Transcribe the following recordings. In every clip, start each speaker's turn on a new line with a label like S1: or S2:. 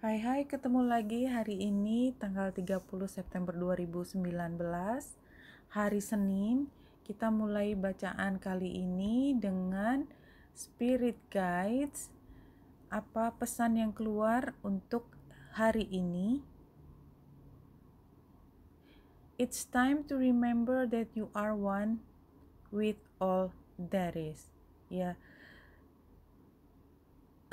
S1: Hai hai, ketemu lagi hari ini tanggal 30 September 2019, hari Senin. Kita mulai bacaan kali ini dengan Spirit Guides. Apa pesan yang keluar untuk hari ini? It's time to remember that you are one with all that is. Ya.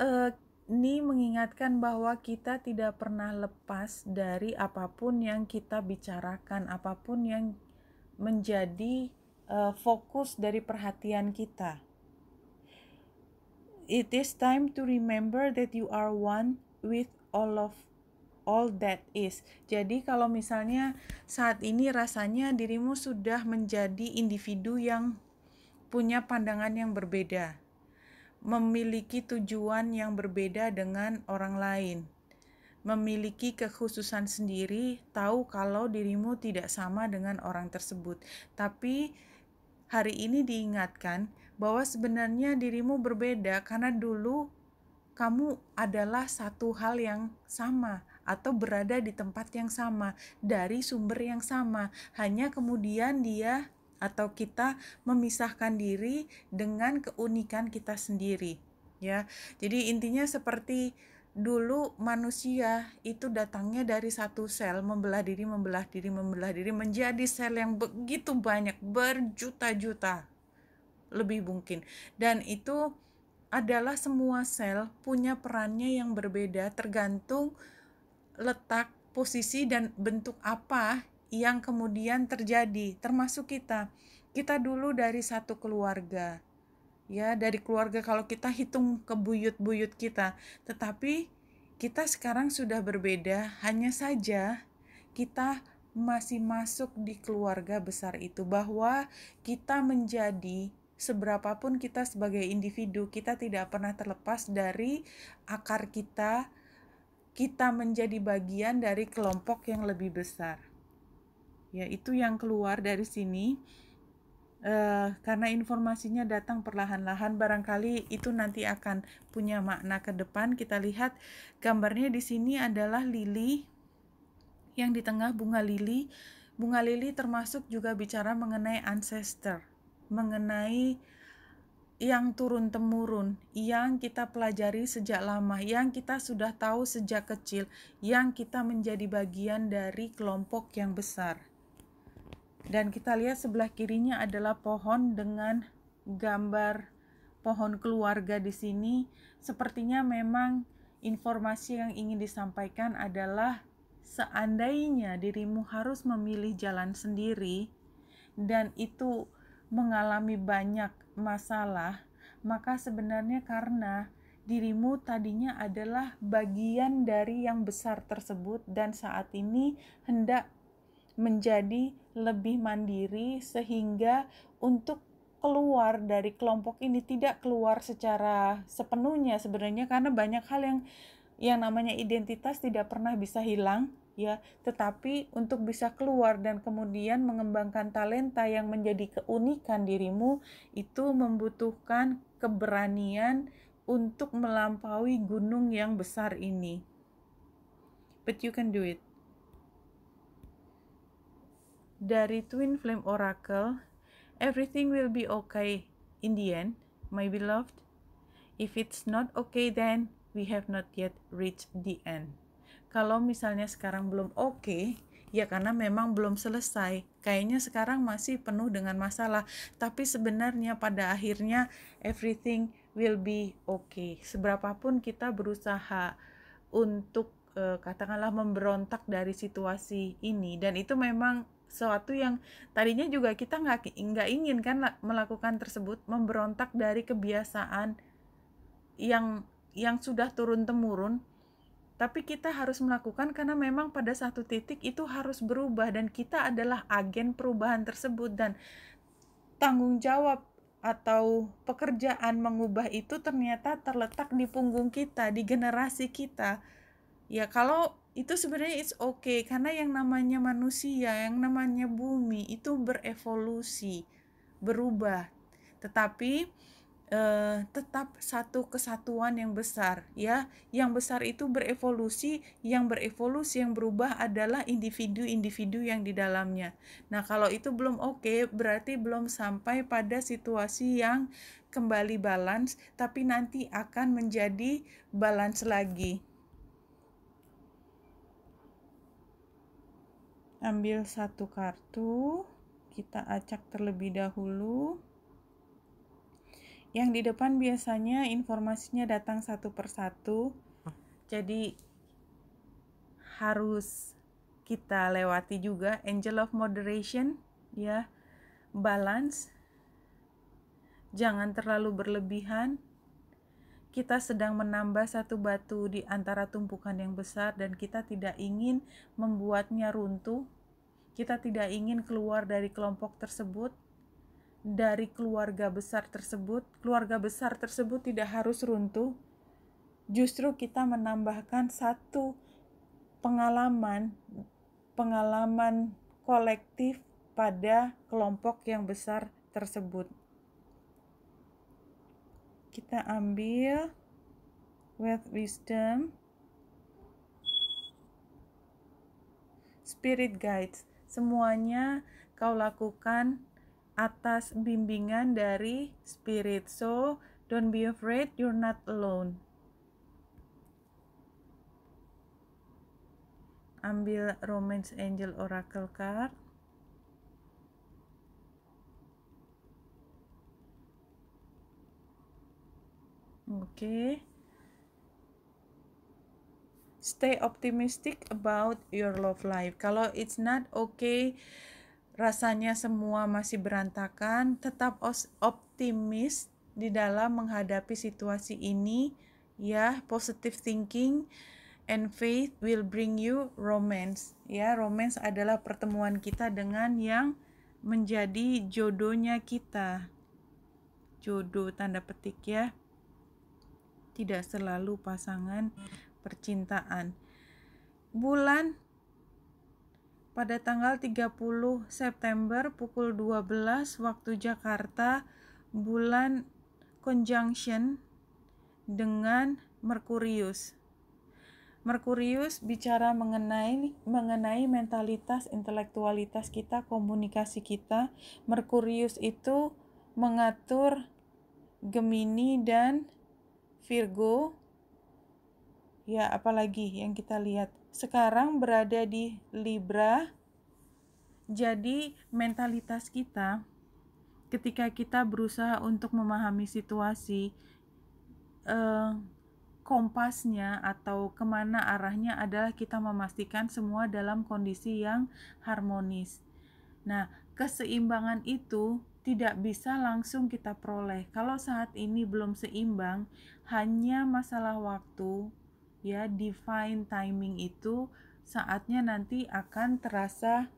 S1: Yeah. Uh, ini mengingatkan bahwa kita tidak pernah lepas dari apapun yang kita bicarakan, apapun yang menjadi uh, fokus dari perhatian kita. It is time to remember that you are one with all of all that is. Jadi kalau misalnya saat ini rasanya dirimu sudah menjadi individu yang punya pandangan yang berbeda, memiliki tujuan yang berbeda dengan orang lain, memiliki kekhususan sendiri, tahu kalau dirimu tidak sama dengan orang tersebut. Tapi hari ini diingatkan bahwa sebenarnya dirimu berbeda karena dulu kamu adalah satu hal yang sama atau berada di tempat yang sama dari sumber yang sama. Hanya kemudian dia atau kita memisahkan diri dengan keunikan kita sendiri ya. Jadi intinya seperti dulu manusia itu datangnya dari satu sel membelah diri membelah diri membelah diri menjadi sel yang begitu banyak berjuta-juta lebih mungkin dan itu adalah semua sel punya perannya yang berbeda tergantung letak posisi dan bentuk apa yang kemudian terjadi, termasuk kita. Kita dulu dari satu keluarga, ya, dari keluarga. Kalau kita hitung ke buyut-buyut kita, tetapi kita sekarang sudah berbeda. Hanya saja, kita masih masuk di keluarga besar itu, bahwa kita menjadi seberapapun kita sebagai individu, kita tidak pernah terlepas dari akar kita. Kita menjadi bagian dari kelompok yang lebih besar. Ya itu yang keluar dari sini uh, karena informasinya datang perlahan-lahan barangkali itu nanti akan punya makna ke depan kita lihat gambarnya di sini adalah lili yang di tengah bunga lili bunga lili termasuk juga bicara mengenai ancestor mengenai yang turun temurun, yang kita pelajari sejak lama, yang kita sudah tahu sejak kecil, yang kita menjadi bagian dari kelompok yang besar. Dan kita lihat sebelah kirinya adalah pohon dengan gambar pohon keluarga di sini. Sepertinya memang informasi yang ingin disampaikan adalah seandainya dirimu harus memilih jalan sendiri dan itu mengalami banyak masalah, maka sebenarnya karena dirimu tadinya adalah bagian dari yang besar tersebut dan saat ini hendak menjadi lebih mandiri sehingga untuk keluar dari kelompok ini tidak keluar secara sepenuhnya sebenarnya karena banyak hal yang yang namanya identitas tidak pernah bisa hilang ya tetapi untuk bisa keluar dan kemudian mengembangkan talenta yang menjadi keunikan dirimu itu membutuhkan keberanian untuk melampaui gunung yang besar ini but you can do it dari Twin Flame Oracle, everything will be okay in the end, my beloved. If it's not okay then we have not yet reached the end. Kalau misalnya sekarang belum oke, okay, ya karena memang belum selesai. Kayaknya sekarang masih penuh dengan masalah, tapi sebenarnya pada akhirnya everything will be okay. Seberapapun kita berusaha untuk eh, katakanlah memberontak dari situasi ini dan itu memang sesuatu yang tadinya juga kita nggak nggak ingin kan melakukan tersebut memberontak dari kebiasaan yang yang sudah turun temurun tapi kita harus melakukan karena memang pada satu titik itu harus berubah dan kita adalah agen perubahan tersebut dan tanggung jawab atau pekerjaan mengubah itu ternyata terletak di punggung kita, di generasi kita ya kalau itu sebenarnya it's okay karena yang namanya manusia yang namanya bumi itu berevolusi berubah tetapi eh, tetap satu kesatuan yang besar ya yang besar itu berevolusi yang berevolusi yang berubah adalah individu-individu yang di dalamnya nah kalau itu belum oke okay, berarti belum sampai pada situasi yang kembali balance tapi nanti akan menjadi balance lagi ambil satu kartu kita acak terlebih dahulu yang di depan biasanya informasinya datang satu persatu jadi harus kita lewati juga angel of moderation ya balance jangan terlalu berlebihan kita sedang menambah satu batu di antara tumpukan yang besar dan kita tidak ingin membuatnya runtuh. Kita tidak ingin keluar dari kelompok tersebut, dari keluarga besar tersebut. Keluarga besar tersebut tidak harus runtuh. Justru kita menambahkan satu pengalaman pengalaman kolektif pada kelompok yang besar tersebut kita ambil with wisdom spirit guides semuanya kau lakukan atas bimbingan dari spirit so don't be afraid you're not alone ambil romance angel oracle card okay stay optimistic about your love life kalau it's not okay rasanya semua masih berantakan tetap optimis di dalam menghadapi situasi ini ya positive thinking and faith will bring you romance ya romance adalah pertemuan kita dengan yang menjadi jodohnya kita jodoh tanda petik ya tidak selalu pasangan percintaan. Bulan pada tanggal 30 September pukul 12 waktu Jakarta bulan conjunction dengan Merkurius. Merkurius bicara mengenai mengenai mentalitas, intelektualitas kita, komunikasi kita. Merkurius itu mengatur Gemini dan Virgo, ya apalagi yang kita lihat sekarang berada di Libra. Jadi mentalitas kita ketika kita berusaha untuk memahami situasi eh, kompasnya atau kemana arahnya adalah kita memastikan semua dalam kondisi yang harmonis. Nah, keseimbangan itu tidak bisa langsung kita peroleh. Kalau saat ini belum seimbang, hanya masalah waktu, ya, define timing itu saatnya nanti akan terasa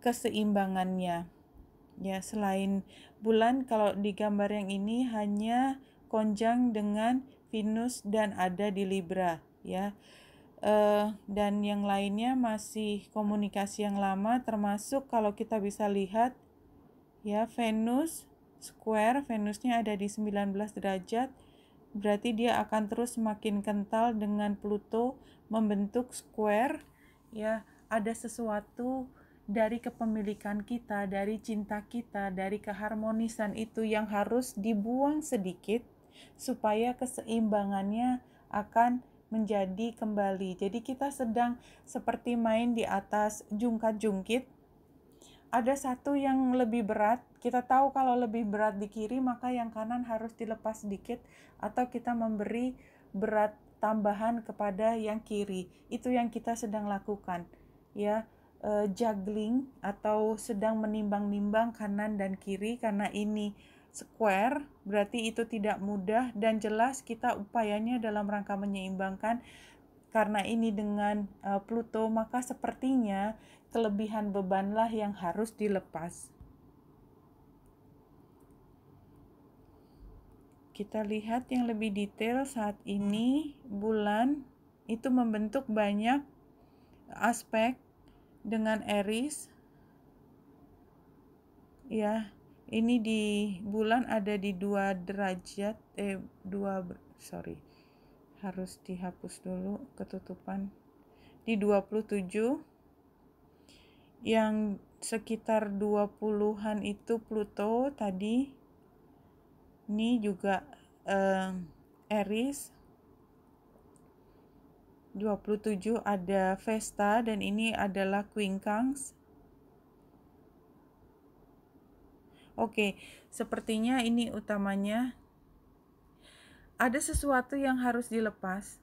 S1: keseimbangannya. Ya, selain bulan kalau di gambar yang ini hanya konjang dengan Venus dan ada di Libra, ya. Uh, dan yang lainnya masih komunikasi yang lama termasuk kalau kita bisa lihat ya Venus square Venusnya ada di 19 derajat berarti dia akan terus semakin kental dengan Pluto membentuk square ya ada sesuatu dari kepemilikan kita, dari cinta kita, dari keharmonisan itu yang harus dibuang sedikit supaya keseimbangannya akan menjadi kembali. Jadi kita sedang seperti main di atas jungkat-jungkit ada satu yang lebih berat. Kita tahu kalau lebih berat di kiri, maka yang kanan harus dilepas sedikit, atau kita memberi berat tambahan kepada yang kiri. Itu yang kita sedang lakukan, ya. Eh, juggling atau sedang menimbang-nimbang kanan dan kiri, karena ini square, berarti itu tidak mudah dan jelas kita upayanya dalam rangka menyeimbangkan karena ini dengan uh, Pluto, maka sepertinya kelebihan bebanlah yang harus dilepas. Kita lihat yang lebih detail saat ini bulan itu membentuk banyak aspek dengan Eris. Ya, ini di bulan ada di dua derajat eh dua sorry harus dihapus dulu ketutupan di 27 yang sekitar 20-an itu Pluto tadi ini juga eh, Aries 27 ada Vesta dan ini adalah Quincunx Oke, sepertinya ini utamanya ada sesuatu yang harus dilepas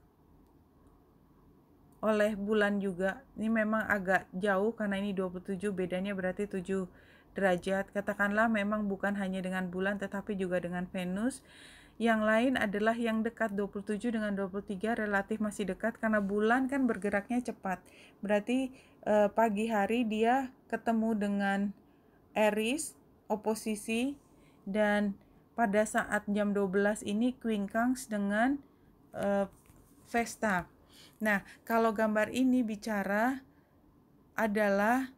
S1: oleh bulan juga. Ini memang agak jauh karena ini 27 bedanya berarti 7 derajat. Katakanlah memang bukan hanya dengan bulan tetapi juga dengan Venus. Yang lain adalah yang dekat 27 dengan 23 relatif masih dekat karena bulan kan bergeraknya cepat. Berarti eh, pagi hari dia ketemu dengan eris oposisi dan pada saat jam 12 ini Queen Kangs dengan eh, Vesta. Nah, kalau gambar ini bicara adalah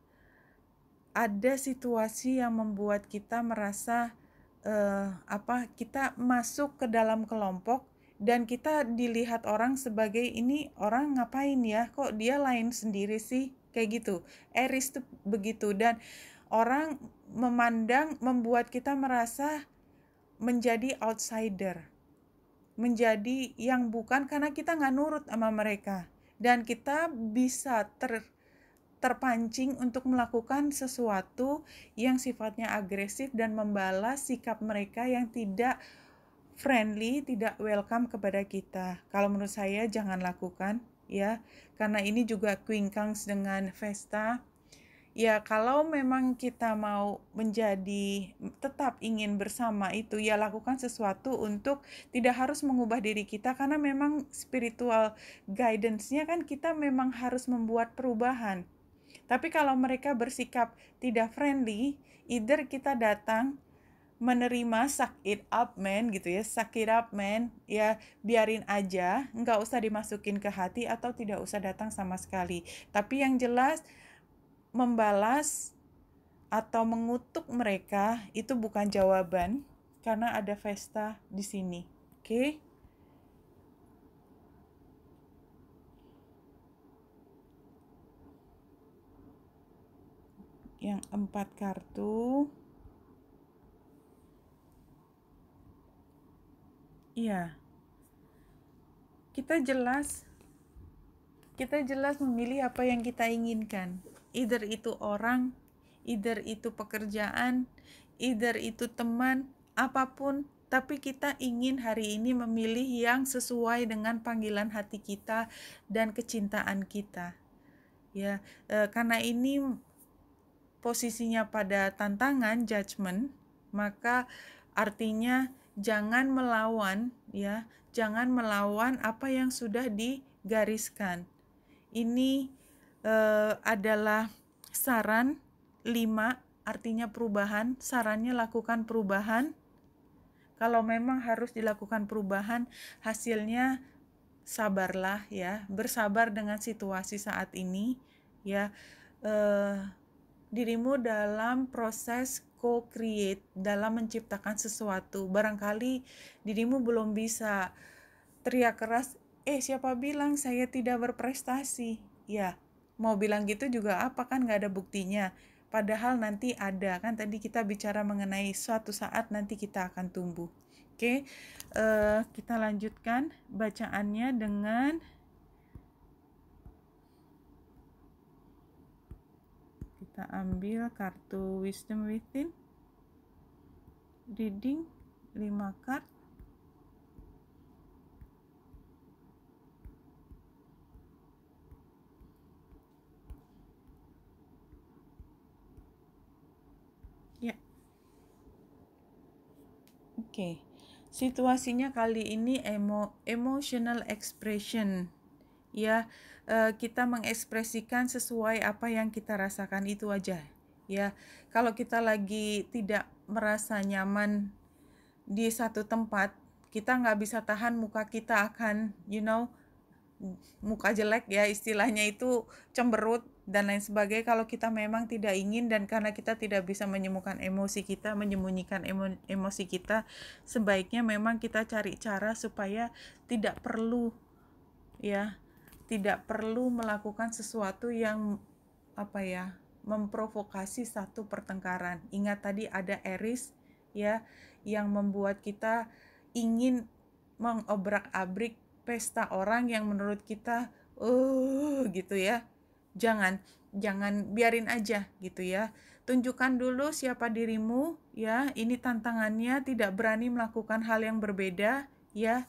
S1: ada situasi yang membuat kita merasa eh, apa kita masuk ke dalam kelompok dan kita dilihat orang sebagai ini orang ngapain ya kok dia lain sendiri sih kayak gitu Eris tuh begitu dan orang memandang membuat kita merasa menjadi outsider menjadi yang bukan karena kita nggak nurut sama mereka dan kita bisa ter terpancing untuk melakukan sesuatu yang sifatnya agresif dan membalas sikap mereka yang tidak friendly, tidak welcome kepada kita. Kalau menurut saya jangan lakukan ya, karena ini juga kuingkang dengan Vesta ya kalau memang kita mau menjadi tetap ingin bersama itu ya lakukan sesuatu untuk tidak harus mengubah diri kita karena memang spiritual guidance-nya kan kita memang harus membuat perubahan. Tapi kalau mereka bersikap tidak friendly, either kita datang menerima suck it up man gitu ya suck it up man ya biarin aja nggak usah dimasukin ke hati atau tidak usah datang sama sekali tapi yang jelas membalas atau mengutuk mereka itu bukan jawaban karena ada pesta di sini. Oke. Okay? Yang empat kartu. Iya. Kita jelas kita jelas memilih apa yang kita inginkan either itu orang, either itu pekerjaan, either itu teman, apapun, tapi kita ingin hari ini memilih yang sesuai dengan panggilan hati kita dan kecintaan kita. Ya, e, karena ini posisinya pada tantangan judgment, maka artinya jangan melawan ya, jangan melawan apa yang sudah digariskan. Ini Eh, adalah saran 5 artinya perubahan sarannya lakukan perubahan kalau memang harus dilakukan perubahan hasilnya sabarlah ya bersabar dengan situasi saat ini ya eh, dirimu dalam proses co-create dalam menciptakan sesuatu barangkali dirimu belum bisa teriak keras eh siapa bilang saya tidak berprestasi ya mau bilang gitu juga apa kan nggak ada buktinya padahal nanti ada kan tadi kita bicara mengenai suatu saat nanti kita akan tumbuh oke okay? uh, eh, kita lanjutkan bacaannya dengan kita ambil kartu wisdom within reading 5 kartu Oke, okay. situasinya kali ini emo emotional expression. Ya, e, kita mengekspresikan sesuai apa yang kita rasakan itu aja. Ya, kalau kita lagi tidak merasa nyaman di satu tempat, kita nggak bisa tahan muka kita akan, you know, muka jelek ya istilahnya itu cemberut dan lain sebagainya kalau kita memang tidak ingin dan karena kita tidak bisa menyembuhkan emosi kita menyembunyikan emo emosi kita sebaiknya memang kita cari cara supaya tidak perlu ya tidak perlu melakukan sesuatu yang apa ya memprovokasi satu pertengkaran ingat tadi ada eris ya yang membuat kita ingin mengobrak-abrik pesta orang yang menurut kita uh gitu ya jangan jangan biarin aja gitu ya tunjukkan dulu siapa dirimu ya ini tantangannya tidak berani melakukan hal yang berbeda ya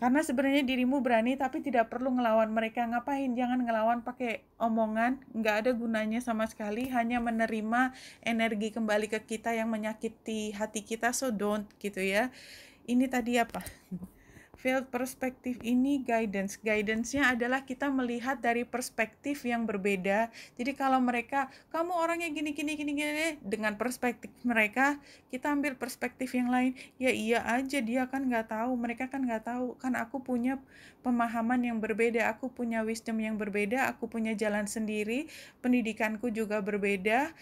S1: karena sebenarnya dirimu berani tapi tidak perlu ngelawan mereka ngapain jangan ngelawan pakai omongan nggak ada gunanya sama sekali hanya menerima energi kembali ke kita yang menyakiti hati kita so don't gitu ya ini tadi apa field perspektif ini guidance. Guidance-nya adalah kita melihat dari perspektif yang berbeda. Jadi kalau mereka, kamu orangnya gini gini gini gini dengan perspektif mereka, kita ambil perspektif yang lain. Ya iya aja dia kan nggak tahu, mereka kan nggak tahu. Kan aku punya pemahaman yang berbeda, aku punya wisdom yang berbeda, aku punya jalan sendiri, pendidikanku juga berbeda.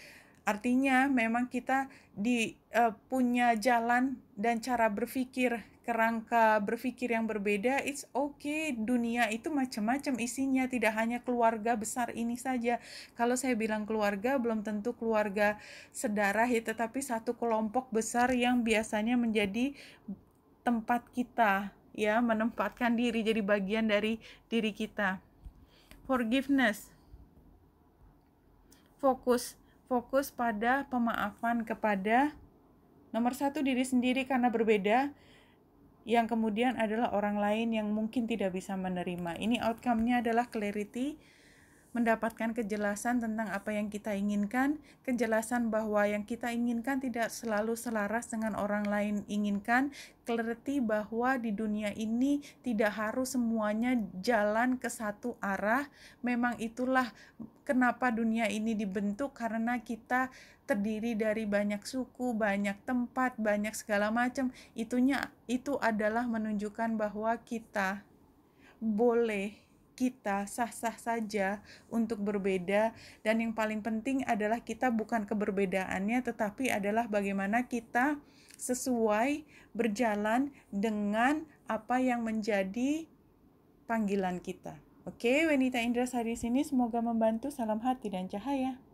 S1: Artinya memang kita di uh, punya jalan dan cara berpikir, kerangka berpikir yang berbeda, it's okay. Dunia itu macam-macam isinya, tidak hanya keluarga besar ini saja. Kalau saya bilang keluarga belum tentu keluarga sedarah ya, tetapi satu kelompok besar yang biasanya menjadi tempat kita ya, menempatkan diri jadi bagian dari diri kita. Forgiveness. Fokus fokus pada pemaafan kepada nomor satu diri sendiri karena berbeda, yang kemudian adalah orang lain yang mungkin tidak bisa menerima. Ini outcome-nya adalah clarity, mendapatkan kejelasan tentang apa yang kita inginkan, kejelasan bahwa yang kita inginkan tidak selalu selaras dengan orang lain inginkan, clarity bahwa di dunia ini tidak harus semuanya jalan ke satu arah. Memang itulah kenapa dunia ini dibentuk karena kita terdiri dari banyak suku, banyak tempat, banyak segala macam. Itunya itu adalah menunjukkan bahwa kita boleh kita sah-sah saja untuk berbeda dan yang paling penting adalah kita bukan keberbedaannya tetapi adalah bagaimana kita sesuai berjalan dengan apa yang menjadi panggilan kita. Oke, Wenita Indra sari sini semoga membantu. Salam hati dan cahaya.